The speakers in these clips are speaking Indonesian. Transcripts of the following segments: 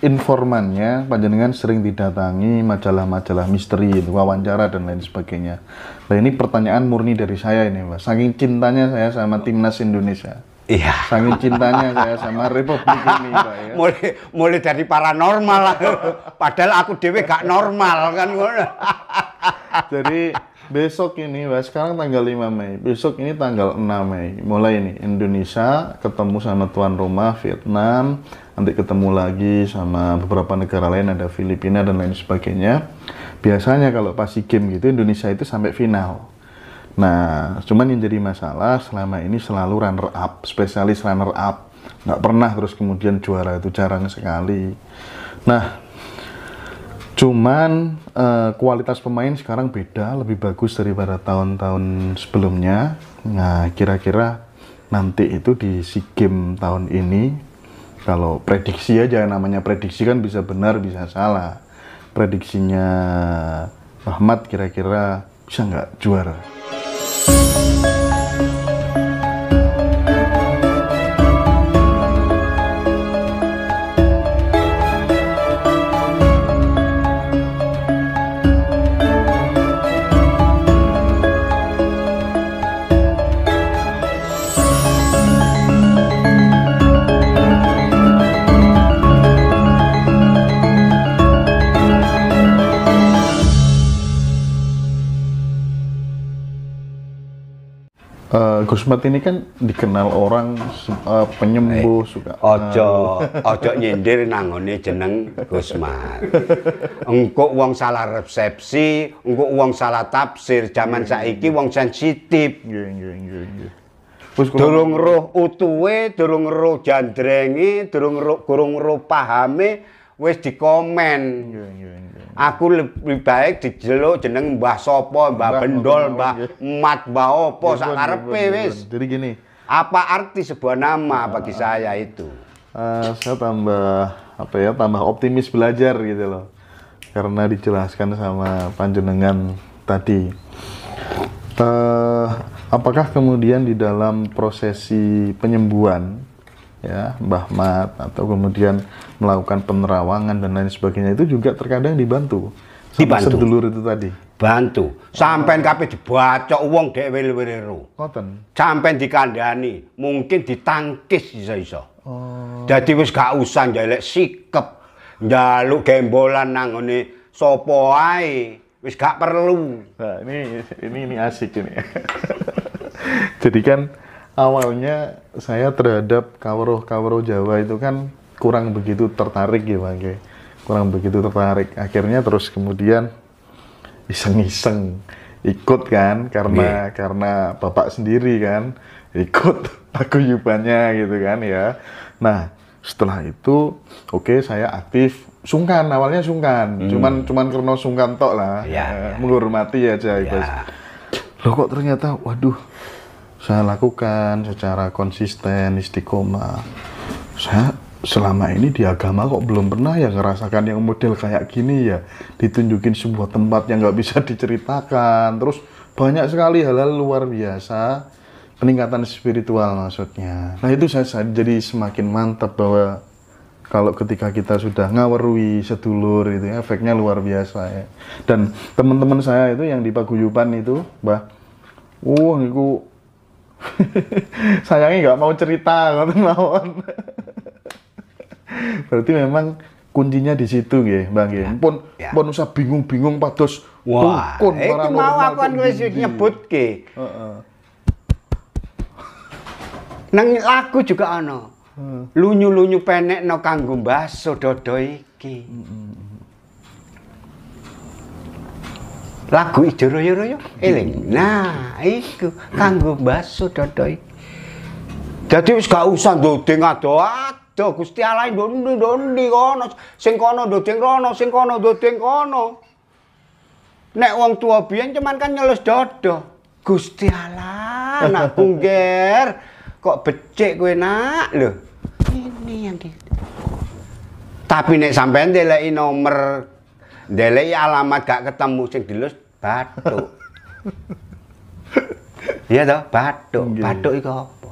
informannya panjenengan sering didatangi majalah-majalah misteri wawancara dan lain sebagainya nah ini pertanyaan murni dari saya ini mas saking cintanya saya sama timnas Indonesia iya saking cintanya saya sama Republik ini pak ya. mulai, mulai dari paranormal lah padahal aku dewe gak normal kan jadi besok ini mas sekarang tanggal 5 Mei besok ini tanggal 6 Mei mulai ini Indonesia ketemu sama tuan rumah Vietnam nanti ketemu lagi sama beberapa negara lain ada Filipina dan lain sebagainya biasanya kalau pas game gitu Indonesia itu sampai final nah cuman yang jadi masalah selama ini selalu runner up spesialis runner up nggak pernah terus kemudian juara itu jarang sekali nah cuman uh, kualitas pemain sekarang beda lebih bagus daripada tahun-tahun sebelumnya nah kira-kira nanti itu di SEA Games tahun ini kalau prediksi aja namanya prediksi kan bisa benar bisa salah prediksinya Ahmad kira-kira bisa nggak juara Gusmat Kusmat ini kan dikenal orang uh, penyembuh eh, suka. Ojo, ojo nyindir nangone jeneng Kusmat. engko uang salah resepsi, engko uang salah tafsir. Zaman iya, iya, saiki uang iya. sensitif. Nggih, nggih, nggih. Durung roh utuwe, durung roh jandrenge, durung roh, kurung roh pahame, wis dikomen. komen. Iya, iya, iya. Aku lebih baik dijeluk jeneng Mbah Sopo, Mbah Bendol, Mbah Mat, Mbah Opo, sakarepe wis. Jadi gini, apa arti sebuah nama bagi saya itu? Eh, saya tambah apa ya, tambah optimis belajar gitu loh. Karena dijelaskan sama panjenengan tadi. Uh, apakah kemudian di dalam prosesi penyembuhan ya Mbah Mat atau kemudian melakukan penerawangan dan lain sebagainya itu juga terkadang dibantu dibantu sedulur itu tadi bantu sampean kabeh dibaca uang dek berero. wilero sampai sampean dikandani mungkin ditangkis bisa bisa oh. Jadi wis gak usah jelek sikap, jaluk, gembolan nangoni, sopoi, wis gak perlu nah ini ini, ini asik ini jadi kan awalnya saya terhadap kawruh-kawruh Jawa itu kan kurang begitu tertarik ya Bang Ge. Ya. Kurang begitu tertarik. Akhirnya terus kemudian iseng-iseng ikut kan karena yeah. karena bapak sendiri kan ikut aku paguyubannya gitu kan ya. Nah, setelah itu oke okay, saya aktif sungkan awalnya sungkan hmm. cuman cuman karena sungkan tok lah uh, ya. menghormati aja ya. itu loh kok ternyata waduh saya lakukan secara konsisten istiqomah saya selama ini di agama kok belum pernah ya ngerasakan yang model kayak gini ya ditunjukin sebuah tempat yang nggak bisa diceritakan terus banyak sekali hal-hal luar biasa peningkatan spiritual maksudnya nah itu saya, jadi semakin mantap bahwa kalau ketika kita sudah ngawerui sedulur itu ya, efeknya luar biasa ya dan teman-teman saya itu yang di paguyuban itu bah wah oh, itu sayangnya nggak mau cerita ngoten lawan berarti memang kuncinya di situ ya Mbak ya. pun ya. pun usah bingung-bingung padus wah dukun eh, itu mau aku kan sih nyebut heeh nang lagu juga ana lunyu-lunyu penek no kanggo mbah dodo iki lagu ijo royo-royo eling. Nah, itu kanggo baso dodoi, jadi Dadi wis gak usah ndodeng ado-ado Gusti Allah dondi dondi kono, sing kono ndodeng rono, sing kono kono. Nek wong tua biyen cuman kan nyeles dodo. Gusti Allah, nak kungger kok becek kowe nak lho. Ini yang di, Tapi nek sampean deleki nomor Delei alamat gak ketemu sing dilus batuk. iya toh, batuk. Batuk iku apa?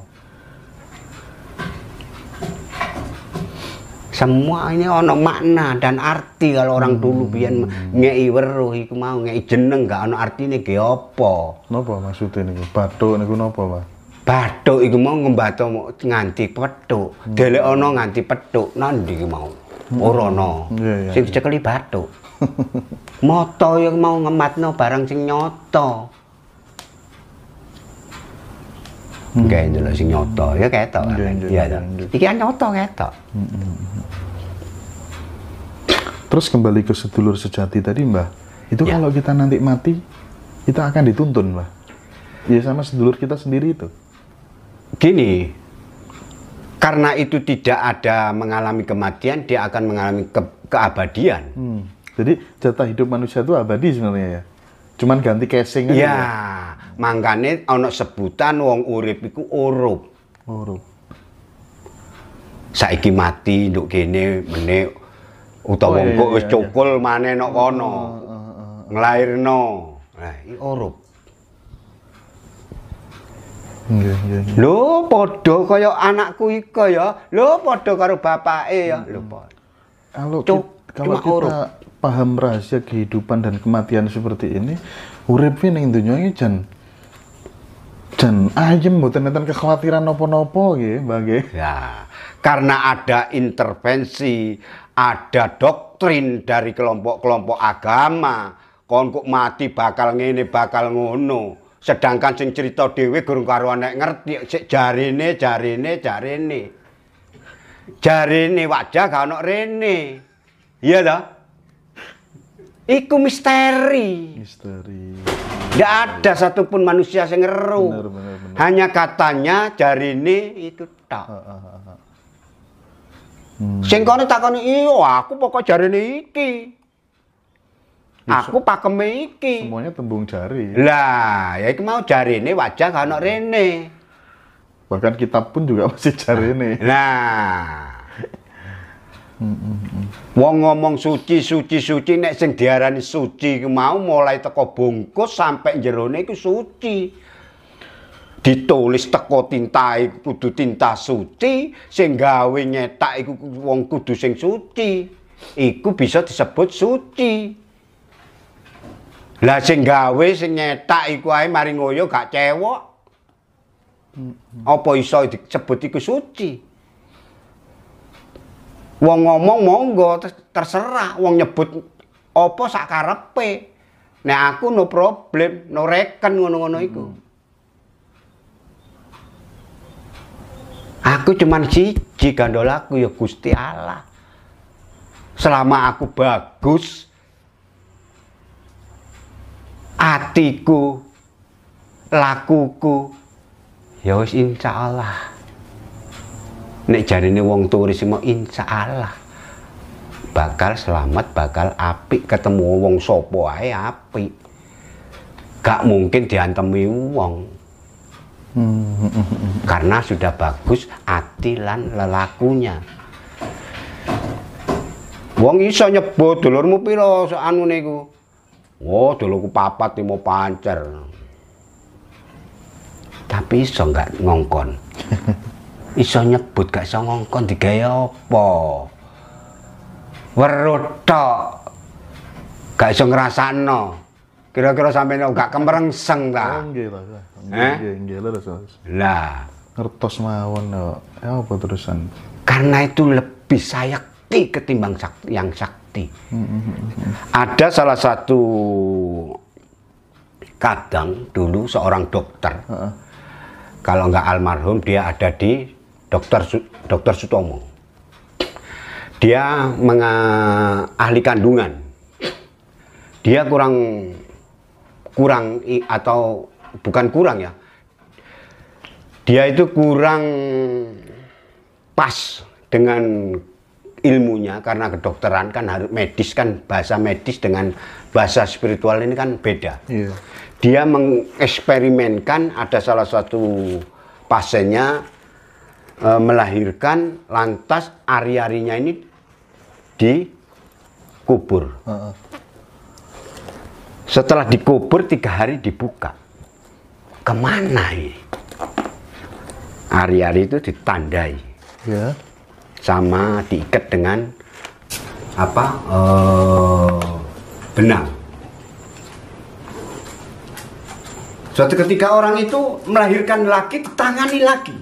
Semua ini ono makna dan arti kalau orang dulu hmm. biyen ngeki weruh iku mau ngeki jeneng gak ono artine ge apa. Napa maksudnya niku? Batuk niku napa, Pak? Batuk iku mau ngembato nganti petuk. Hmm. Delek ana nganti petuk nanti mau. Hmm. Ora ana. Iya, yeah, yeah, Sing iya. dicekeli batuk. Motor yang mau ngematno barang sing nyata. Hmm. Kayak itu sing nyoto ya kayak to, ya, Iki kan nyoto kayak to. Hmm, hmm, hmm. Terus kembali ke sedulur sejati tadi, Mbah. Itu ya. kalau kita nanti mati, kita akan dituntun, Mbah. Ya sama sedulur kita sendiri itu. Gini, karena itu tidak ada mengalami kematian, dia akan mengalami ke keabadian. Hmm. Jadi jatah hidup manusia itu abadi sebenarnya ya. Cuman ganti casing aja. Iya, ya, mangkane ana sebutan wong urip iku urup. Urup. Saiki mati nduk kene mene utawa oh, iya, wong kok iya, wis cukul iya. nok kono. Oh, oh, Nglairno. Lah iki urup. Lho, padha kaya anakku iki ya. Lho, padha karo bapake ya. Lho, hmm. padha. Kalau kalau kita paham rahasia kehidupan dan kematian seperti ini urip ini dunia ini jen jen ayem kekhawatiran nopo-nopo gitu bagi Ya, karena ada intervensi, ada doktrin dari kelompok-kelompok agama, kon kok mati bakal ngene bakal ngono. Sedangkan sing cerita dhewe gurung karo nek ngerti sik jarine jarine jarine. Jarine wajah gak ono rene. Iya dah. Iku misteri. Misteri. Tidak ada satupun manusia yang ngeru. Bener, bener, bener. Hanya katanya jari ini itu tak. Hmm. Sing ini, takoni iyo aku pokok jari ini iki. Ya, aku pakem iki. Semuanya tembung jari. Lah, ya iku mau jari ini wajah kano rene. Bahkan kita pun juga masih jari ini. Nah. Wong ngomong suci suci suci nek sing diarani suci iku mau mulai teko bungkus sampai jerone iku suci. Ditulis teko tinta tintai kudu tinta suci, sing gawe nyetak iku wong kudu sing suci. Iku bisa disebut suci. Lah sing gawe sing nyetak iku ae maring ngoyo gak cewek. Apa iso disebut iku suci? wong ngomong monggo terserah wong nyebut apa sak karepe nek aku no problem no reken ngono-ngono iku hmm. Aku cuman siji gandolaku ya Gusti Allah. Selama aku bagus atiku lakuku ya wis insyaallah nek ini wong turis mau insya Allah bakal selamat bakal api ketemu wong sopo ae api gak mungkin diantemi wong hmm. karena sudah bagus atilan lelakunya wong iso nyebut dulurmu piro anu niku oh dulurku papat mau pancer tapi iso nggak ngongkon iso nyebut gak iso ngongkon di apa werut gak iso ngrasakno kira-kira sampeyan gak kemrengseng ta oh, nggih Pak eh? nggih nggih leres lah ngertos mawon kok ya apa terusan karena itu lebih sayakti ketimbang sakti, yang sakti hmm, hmm, hmm, ada salah satu kadang dulu seorang dokter kalau nggak almarhum dia ada di Dokter Dokter Sutomo. Dia mengahli ahli kandungan. Dia kurang kurang atau bukan kurang ya. Dia itu kurang pas dengan ilmunya karena kedokteran kan harus medis kan bahasa medis dengan bahasa spiritual ini kan beda. Yeah. Dia mengeksperimenkan ada salah satu pasiennya e, melahirkan lantas ari-arinya ini dikubur. Setelah dikubur tiga hari dibuka. Kemana ini? Ari-ari itu ditandai. Ya. Sama diikat dengan apa? E, benang. Suatu ketika orang itu melahirkan laki, tangani laki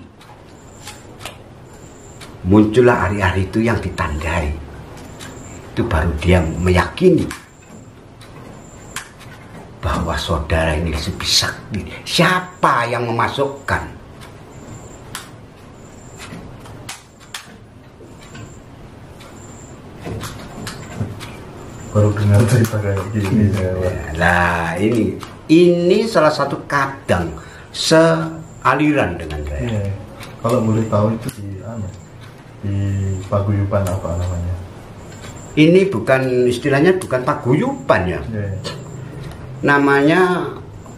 muncullah hari-hari itu yang ditandai itu baru dia meyakini bahwa saudara ini sakti siapa yang memasukkan baru dengar daripada ini lah ini ini salah satu kadang sealiran dengan saya iya. kalau boleh tahu itu di di paguyuban apa namanya? Ini bukan istilahnya bukan paguyuban ya. Yeah. Namanya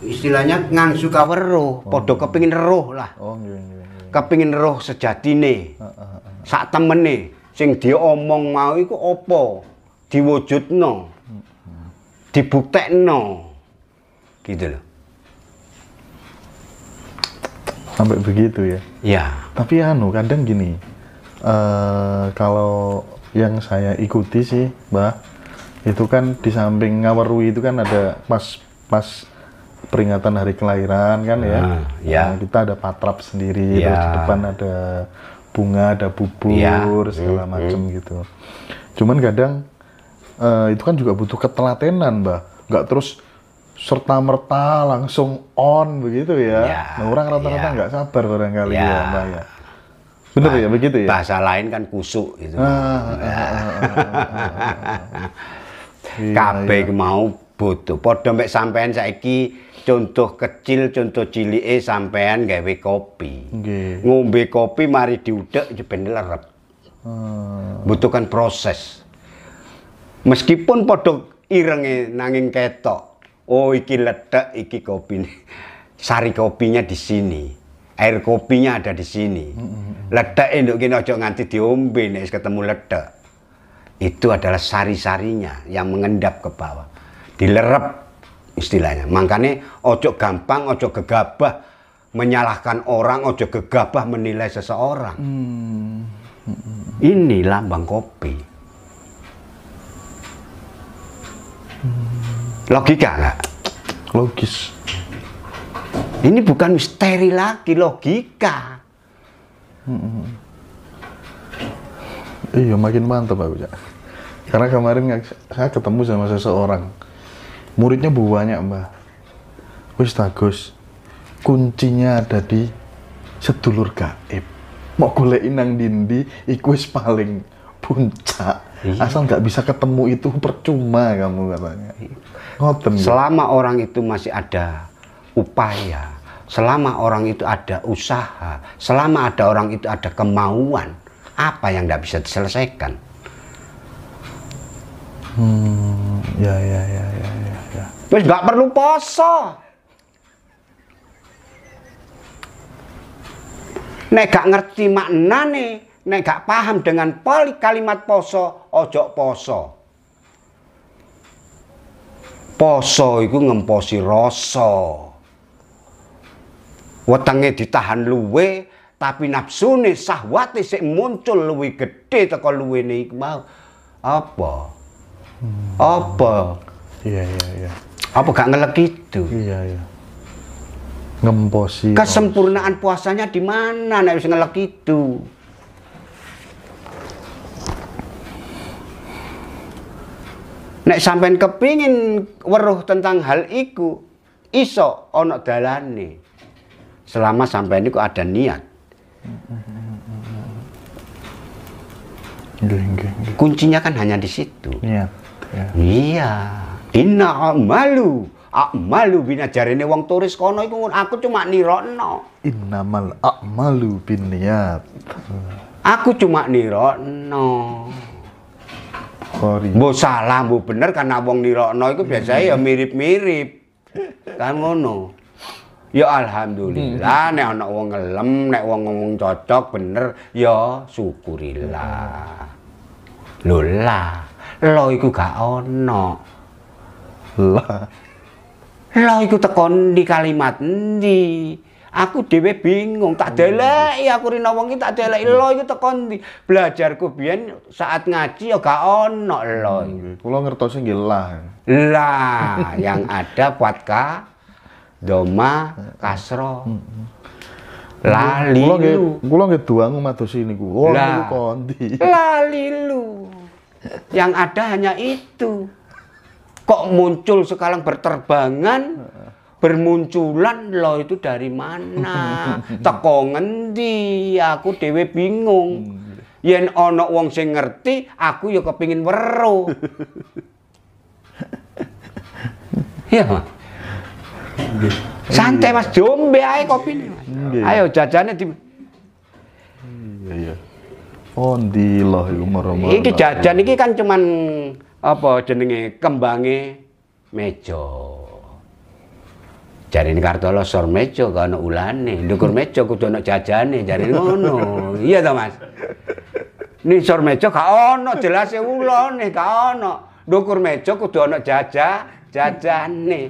istilahnya ngangsu kawero, oh. podo kepingin roh lah. Oh, yeah, yeah, yeah. Kepingin roh sejatine. Uh, uh, uh. Sak temene sing diomong mau iku apa? Diwujudno. Dibuktekno. Gitu loh. Sampai begitu ya. Iya. Tapi anu kadang gini, Eh, kalau yang saya ikuti sih mbak itu kan di samping Ngawarui itu kan ada pas pas peringatan hari kelahiran kan ya, ah, ya. Nah, kita ada patrap sendiri ya. terus iya. di depan ada bunga ada bubur ya. segala hmm, macam hmm. gitu cuman kadang uh, itu kan juga butuh ketelatenan mbak nggak terus serta merta langsung on begitu ya, ya nah, orang rata-rata iya. nggak sabar barangkali ya, ya mbak ya Bener ya nah, begitu ya. Bahasa lain kan kusuk gitu. Kabeh mau butuh. Padha mek sampean saiki contoh kecil contoh cilike sampean gawe kopi. Nggih. Ngombe kopi mari diudek jeben lerep. Hmm. Butuhkan proses. Meskipun padha irenge nanging ketok. Oh iki letak iki kopine. Sari kopinya di sini air kopinya ada di sini. Ledek induk kene ojo nganti diombe nek ketemu ledek. Itu adalah sari-sarinya yang mengendap ke bawah. Dilerep istilahnya. Makanya ojo gampang, ojo gegabah menyalahkan orang, ojo gegabah menilai seseorang. Hmm. Ini lambang kopi. Hmm. Logika nggak? Logis. Ini bukan misteri lagi, logika. Hmm. Iya, makin mantap aku, Karena kemarin saya ketemu sama seseorang. Muridnya banyak, Mbak. Wis tagus. Kuncinya ada di sedulur gaib. Mau golek inang dindi, iku paling puncak. Iya. Asal nggak bisa ketemu itu percuma kamu katanya. Iya. Ngoten. Selama orang itu masih ada upaya selama orang itu ada usaha, selama ada orang itu ada kemauan, apa yang tidak bisa diselesaikan? Hmm, ya ya ya ya ya. Terus ya. nggak perlu poso. Nek gak ngerti maknane, nek gak paham dengan poli kalimat poso, ojo poso. Poso itu ngemposi rosso wetenge ditahan luwe tapi nafsune sahwate sik muncul luwe gedhe teko luwene iku mau apa hmm. apa iya iya iya apa gak ngelek itu iya iya ngemposi kesempurnaan puasanya di mana nek wis ngelek itu nek sampean kepingin weruh tentang hal iku iso ana dalane selama sampai ini kok ada niat kuncinya kan hanya di situ ya. iya inna malu, malu bina jarene wong turis kono iku aku cuma nirokno innamal akmalu niat. aku cuma nirokno Bo salah, bo bener karena wong nirokno itu iya, biasanya iya. ya mirip-mirip. Kan ngono. Ya alhamdulillah hmm. nek ana wong ngelem, nek wong ngomong cocok bener ya syukurillah. Lho lah, lo iku gak ono. Lah. Lo iku tekon di kalimat ndi? Aku dhewe bingung, tak hmm. deleki aku rina wong iki tak deleki lo iku tekon di belajarku biyen saat ngaji ya gak ono lo. Hmm. Kula ngertose nggih lah. Lah, yang ada buat ka? doma, kasro. Hmm. Lali lu nggih kula nggih duang madosi niku. Oh, Lali lu. Yang ada hanya itu. Kok muncul sekarang berterbangan? bermunculan lo itu dari mana teko ngendi aku dewe bingung hmm. yen ono wong sing ngerti aku ya kepingin weruh iya Santai Mas, jombe ae kopine. Ayo jajannya di Iya iya. Ondi oh, lah iku merem. Iki jajan ini kan cuman apa jenenge kembange meja. kartu Kartolo sor meja gak ana ulane, ndukur meja kudu ana jajane, jarine ngono. Iya to Mas. Ni sor meja gak ana jelase ulane, gak ana. dukur meja kudu ana jajah, jajane.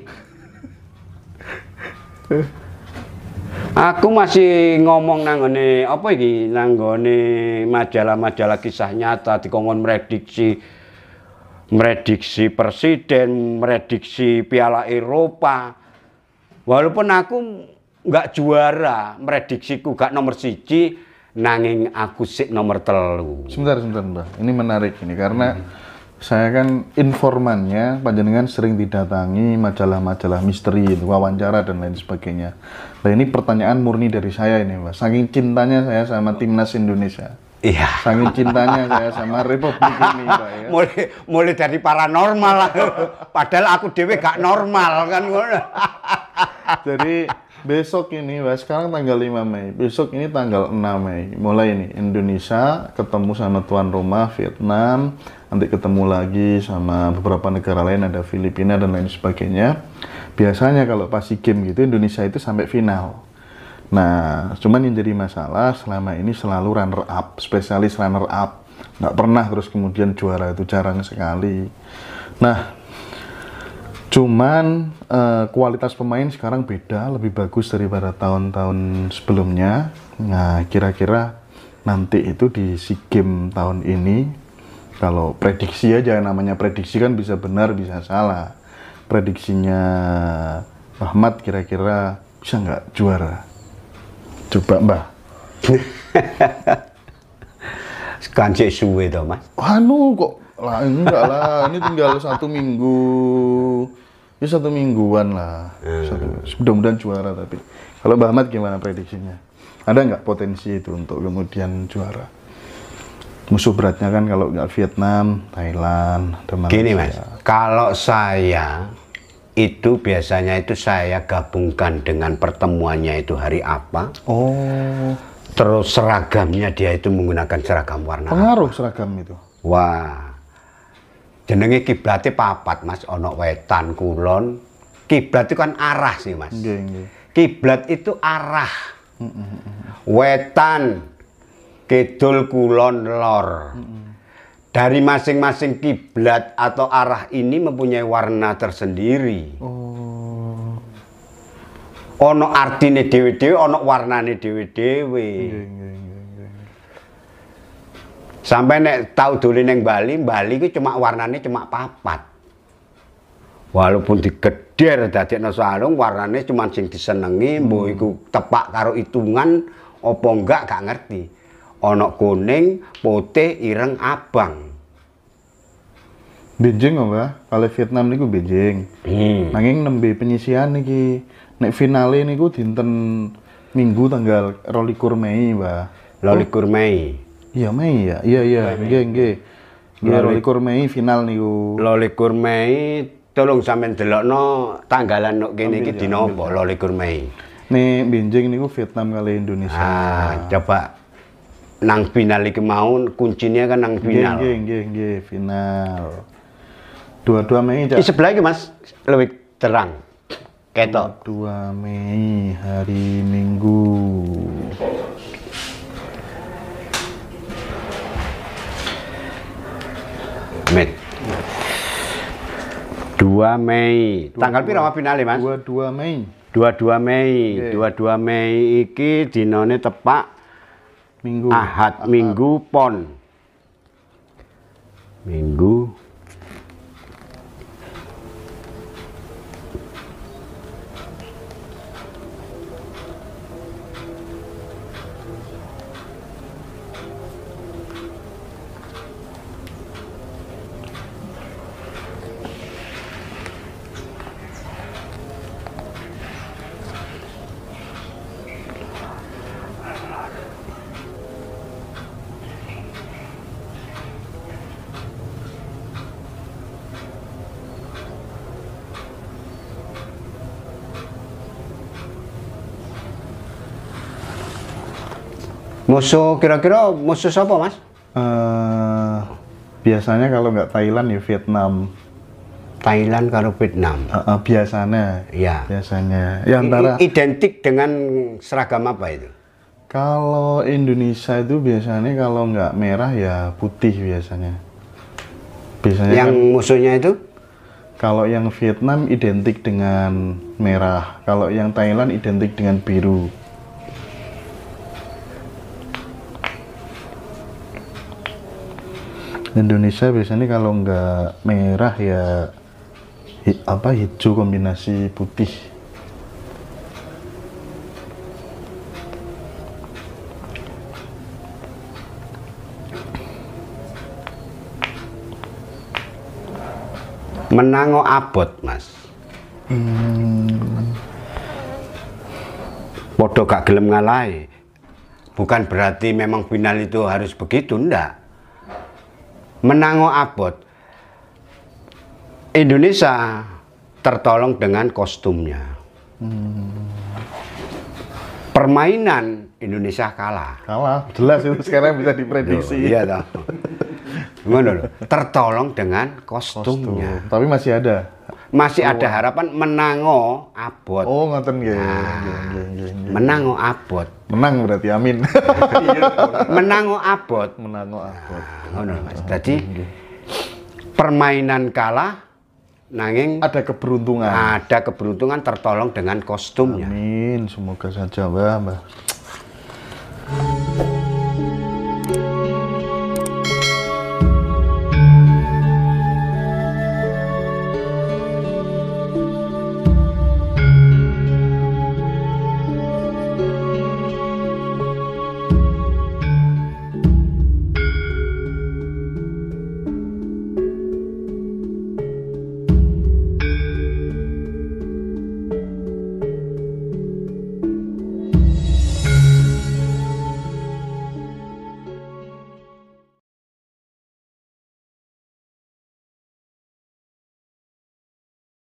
Aku masih ngomong nanggone apa ini nanggone majalah-majalah kisah nyata kongon prediksi prediksi presiden, prediksi Piala Eropa. Walaupun aku nggak juara, prediksiku gak nomor siji, nanging aku sik nomor telu. Sebentar, sebentar, sebentar. Ini menarik ini karena hmm saya kan informannya panjenengan sering didatangi majalah-majalah misteri, wawancara dan lain sebagainya. Nah ini pertanyaan murni dari saya ini mas, saking cintanya saya sama timnas Indonesia. Iya. Saking cintanya saya sama Republik ini pak ya. Mulai, mulai dari paranormal, padahal aku dewe gak normal kan. Jadi besok ini mas, sekarang tanggal 5 Mei, besok ini tanggal 6 Mei, mulai ini Indonesia ketemu sama tuan rumah Vietnam, nanti ketemu lagi sama beberapa negara lain ada Filipina dan lain sebagainya biasanya kalau pas game gitu Indonesia itu sampai final nah cuman yang jadi masalah selama ini selalu runner up spesialis runner up nggak pernah terus kemudian juara itu jarang sekali nah cuman uh, kualitas pemain sekarang beda lebih bagus daripada tahun-tahun sebelumnya nah kira-kira nanti itu di SEA Games tahun ini kalau prediksi aja namanya prediksi kan bisa benar bisa salah prediksinya Ahmad kira-kira bisa nggak juara coba mbah kancik suwe dong mas anu kok lah enggak lah ini tinggal satu minggu ya satu mingguan lah hmm. satu mudah-mudahan juara tapi kalau Mbak Ahmad gimana prediksinya ada nggak potensi itu untuk kemudian juara musuh beratnya kan kalau nggak Vietnam, Thailand, teman Gini mas, kalau saya itu biasanya itu saya gabungkan dengan pertemuannya itu hari apa. Oh. Terus seragamnya dia itu menggunakan seragam warna. Pengaruh apa. seragam itu. Wah. Jenenge kiblatnya papat mas, ono wetan kulon. Kiblat itu kan arah sih mas. Gini. Kiblat itu arah. Wetan kidul kulon lor. Dari masing-masing kiblat atau arah ini mempunyai warna tersendiri. Oh. Ono artine dewi dewi, ono warna warnane dewi dewi. Sampai nek tahu dulu neng Bali, Bali itu cuma warnanya cuma papat. Walaupun digeder dadekno salung warnane cuma sing disenengi, hmm. iku tepak karo hitungan apa enggak gak ngerti ana kuning, putih, ireng, abang. Beijing apa? Ya? Kalau Vietnam niku Beijing. Hmm. Nanging nembe penyisian niki. Nek finale niku dinten Minggu tanggal 22 Mei, Mbak. 22 Mei. Iya Mei ya. Iya iya, nggih nggih. Nggih 22 Mei final niku. 22 Mei tolong sampean delokno tanggalan nok kene iki ya, dina apa 22 Mei. Nek Beijing niku Vietnam kali Indonesia. Ah, coba nang final iki mau kuncinya kan nang final. Nggih nggih nggih final. Dua-dua Mei. Di sebelah iki Mas lebih terang. Ketok. Dua, Mei hari Minggu. Amin. 2 Mei. Dua, Tanggal piro finale, Mas? 22 Mei. 22 Mei. Okay. 22 Mei iki dinone tepak Minggu. Ahad, Ahad. Minggu Pon. Minggu Musuh kira-kira musuh siapa mas? Uh, biasanya kalau nggak Thailand ya Vietnam. Thailand kalau Vietnam. Uh, uh, biasanya. Ya. Biasanya. Ya antara. identik dengan seragam apa itu? Kalau Indonesia itu biasanya kalau nggak merah ya putih biasanya. Biasanya. Yang kan, musuhnya itu? Kalau yang Vietnam identik dengan merah, kalau yang Thailand identik dengan biru. di Indonesia biasanya kalau nggak merah ya hi, apa hijau kombinasi putih menango abot mas hmm. podo gak gelem ngalai bukan berarti memang final itu harus begitu ndak menango abot Indonesia tertolong dengan kostumnya hmm. permainan Indonesia kalah kalah jelas itu sekarang bisa diprediksi iya toh tertolong dengan kostumnya Kostum. tapi masih ada masih oh. ada harapan menango abot. Oh, ngoten nggih. Nah, menango abot. Menang berarti amin. Iya. menango abot. Menango nah, abot. Ngono, Mas. Dadi permainan kalah nanging ada keberuntungan. Ada keberuntungan tertolong dengan kostumnya. Amin, semoga saja, Mbah. Mbah.